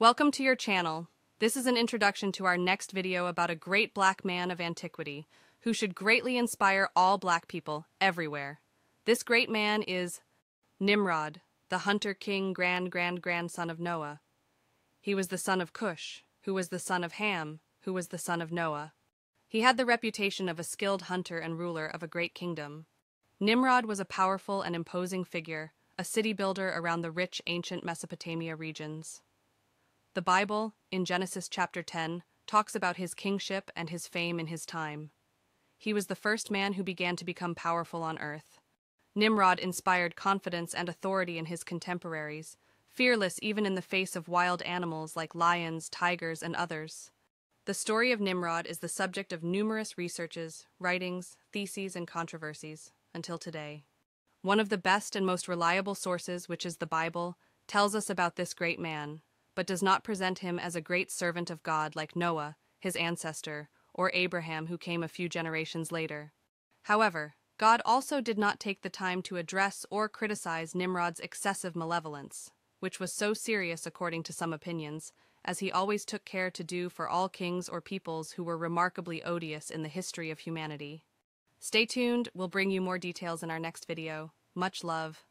Welcome to your channel. This is an introduction to our next video about a great black man of antiquity, who should greatly inspire all black people everywhere. This great man is Nimrod, the hunter king grand grand grandson of Noah. He was the son of Cush, who was the son of Ham, who was the son of Noah. He had the reputation of a skilled hunter and ruler of a great kingdom. Nimrod was a powerful and imposing figure, a city builder around the rich ancient Mesopotamia regions. The Bible, in Genesis chapter 10, talks about his kingship and his fame in his time. He was the first man who began to become powerful on earth. Nimrod inspired confidence and authority in his contemporaries, fearless even in the face of wild animals like lions, tigers, and others. The story of Nimrod is the subject of numerous researches, writings, theses, and controversies, until today. One of the best and most reliable sources, which is the Bible, tells us about this great man, but does not present him as a great servant of God like Noah, his ancestor, or Abraham, who came a few generations later. However, God also did not take the time to address or criticize Nimrod's excessive malevolence, which was so serious according to some opinions, as he always took care to do for all kings or peoples who were remarkably odious in the history of humanity. Stay tuned, we'll bring you more details in our next video. Much love.